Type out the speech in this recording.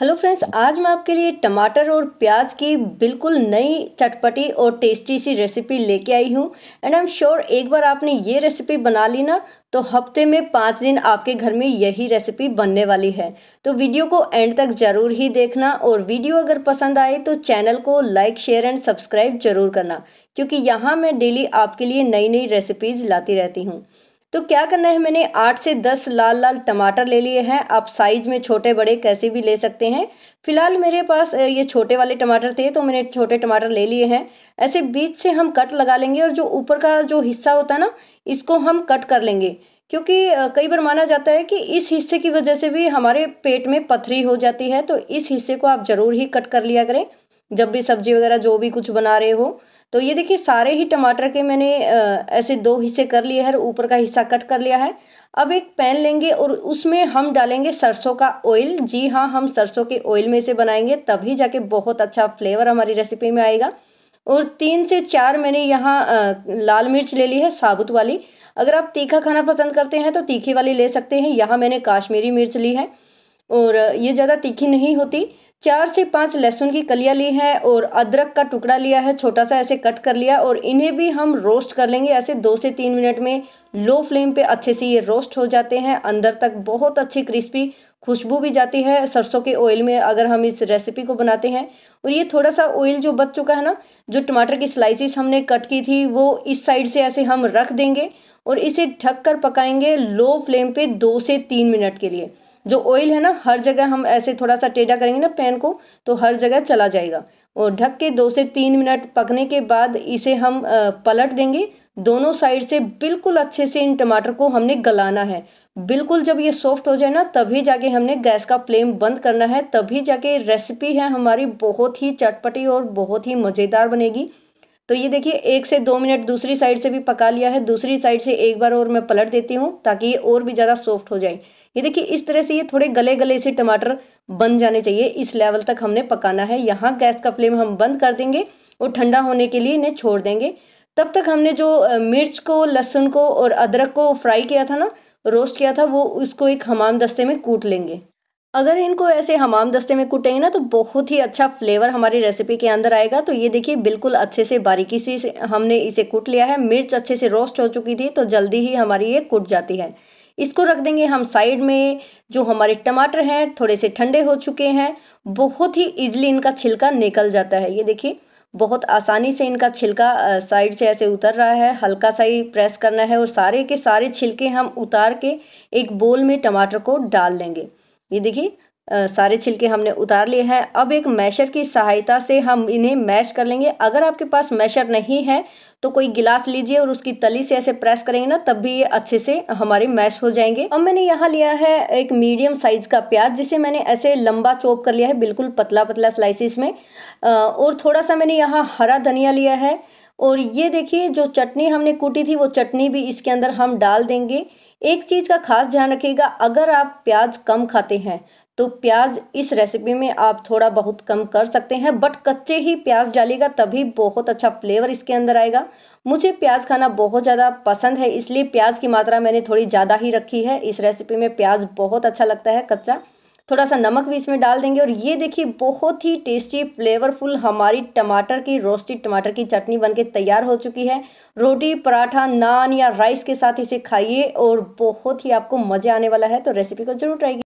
hello friends आज मैं आपके लिए टमाटर और प्याज की बिल्कुल नई चटपटी और टेस्टी सी रेसिपी लेके आई हूँ एंड आई एम श्योर एक बार आपने ये रेसिपी बना ली ना तो हफ्ते में पाँच दिन आपके घर में यही रेसिपी बनने वाली है तो वीडियो को एंड तक ज़रूर ही देखना और वीडियो अगर पसंद आए तो चैनल को लाइक शेयर एंड सब्सक्राइब जरूर करना क्योंकि यहाँ मैं डेली आपके लिए नई नई रेसिपीज़ लाती रहती हूँ तो क्या करना है मैंने आठ से दस लाल लाल टमाटर ले लिए हैं आप साइज़ में छोटे बड़े कैसे भी ले सकते हैं फिलहाल मेरे पास ये छोटे वाले टमाटर थे तो मैंने छोटे टमाटर ले लिए हैं ऐसे बीच से हम कट लगा लेंगे और जो ऊपर का जो हिस्सा होता है ना इसको हम कट कर लेंगे क्योंकि कई बार माना जाता है कि इस हिस्से की वजह से भी हमारे पेट में पथरी हो जाती है तो इस हिस्से को आप ज़रूर ही कट कर लिया करें जब भी सब्जी वगैरह जो भी कुछ बना रहे हो तो ये देखिए सारे ही टमाटर के मैंने ऐसे दो हिस्से कर लिए हैं ऊपर का हिस्सा कट कर लिया है अब एक पैन लेंगे और उसमें हम डालेंगे सरसों का ऑयल जी हाँ हम सरसों के ऑयल में से बनाएंगे तभी जाके बहुत अच्छा फ्लेवर हमारी रेसिपी में आएगा और तीन से चार मैंने यहाँ लाल मिर्च ले ली है साबुत वाली अगर आप तीखा खाना पसंद करते हैं तो तीखी वाली ले सकते हैं यहाँ मैंने काश्मीरी मिर्च ली है और ये ज़्यादा तीखी नहीं होती चार से पाँच लहसुन की कलियाँ ली हैं और अदरक का टुकड़ा लिया है छोटा सा ऐसे कट कर लिया और इन्हें भी हम रोस्ट कर लेंगे ऐसे दो से तीन मिनट में लो फ्लेम पे अच्छे से ये रोस्ट हो जाते हैं अंदर तक बहुत अच्छी क्रिस्पी खुशबू भी जाती है सरसों के ऑयल में अगर हम इस रेसिपी को बनाते हैं और ये थोड़ा सा ऑयल जो बच चुका है ना जो टमाटर की स्लाइसिस हमने कट की थी वो इस साइड से ऐसे हम रख देंगे और इसे ढक कर पकाएंगे लो फ्लेम पे दो से तीन मिनट के लिए जो ऑयल है ना हर जगह हम ऐसे थोड़ा सा टेढ़ा करेंगे ना पैन को तो हर जगह चला जाएगा और ढक के दो से तीन मिनट पकने के बाद इसे हम पलट देंगे दोनों साइड से बिल्कुल अच्छे से इन टमाटर को हमने गलाना है बिल्कुल जब ये सॉफ्ट हो जाए ना तभी जाके हमने गैस का फ्लेम बंद करना है तभी जाके रेसिपी है हमारी बहुत ही चटपटी और बहुत ही मज़ेदार बनेगी तो ये देखिए एक से दो मिनट दूसरी साइड से भी पका लिया है दूसरी साइड से एक बार और मैं पलट देती हूँ ताकि ये और भी ज़्यादा सॉफ्ट हो जाए ये देखिए इस तरह से ये थोड़े गले गले से टमाटर बन जाने चाहिए इस लेवल तक हमने पकाना है यहाँ गैस का फ्लेम हम बंद कर देंगे और ठंडा होने के लिए इन्हें छोड़ देंगे तब तक हमने जो मिर्च को लहसुन को और अदरक को फ्राई किया था ना रोस्ट किया था वो उसको एक हमाम दस्ते में कूट लेंगे अगर इनको ऐसे हमाम दस्ते में कूटेंगे ना तो बहुत ही अच्छा फ्लेवर हमारी रेसिपी के अंदर आएगा तो ये देखिए बिल्कुल अच्छे से बारीकी से हमने इसे कूट लिया है मिर्च अच्छे से रोस्ट हो चुकी थी तो जल्दी ही हमारी ये कूट जाती है इसको रख देंगे हम साइड में जो हमारे टमाटर हैं थोड़े से ठंडे हो चुके हैं बहुत ही इजली इनका छिलका निकल जाता है ये देखिए बहुत आसानी से इनका छिलका साइड से ऐसे उतर रहा है हल्का सा ही प्रेस करना है और सारे के सारे छिलके हम उतार के एक बोल में टमाटर को डाल लेंगे ये देखिए सारे छिलके हमने उतार लिए हैं अब एक मैशर की सहायता से हम इन्हें मैश कर लेंगे अगर आपके पास मैशर नहीं है तो कोई गिलास लीजिए और उसकी तली से ऐसे प्रेस करेंगे ना तब भी ये अच्छे से हमारे मैश हो जाएंगे अब मैंने यहाँ लिया है एक मीडियम साइज का प्याज जिसे मैंने ऐसे लंबा चॉप कर लिया है बिल्कुल पतला पतला स्लाइसिस में और थोड़ा सा मैंने यहाँ हरा धनिया लिया है और ये देखिए जो चटनी हमने कूटी थी वो चटनी भी इसके अंदर हम डाल देंगे एक चीज़ का खास ध्यान रखिएगा अगर आप प्याज कम खाते हैं तो प्याज इस रेसिपी में आप थोड़ा बहुत कम कर सकते हैं बट कच्चे ही प्याज डालिएगा तभी बहुत अच्छा फ्लेवर इसके अंदर आएगा मुझे प्याज खाना बहुत ज़्यादा पसंद है इसलिए प्याज की मात्रा मैंने थोड़ी ज़्यादा ही रखी है इस रेसिपी में प्याज बहुत अच्छा लगता है कच्चा थोड़ा सा नमक भी इसमें डाल देंगे और ये देखिए बहुत ही टेस्टी फ्लेवरफुल हमारी टमाटर की रोस्टेड टमाटर की चटनी बनके तैयार हो चुकी है रोटी पराठा नान या राइस के साथ इसे खाइए और बहुत ही आपको मज़े आने वाला है तो रेसिपी को जरूर ट्राई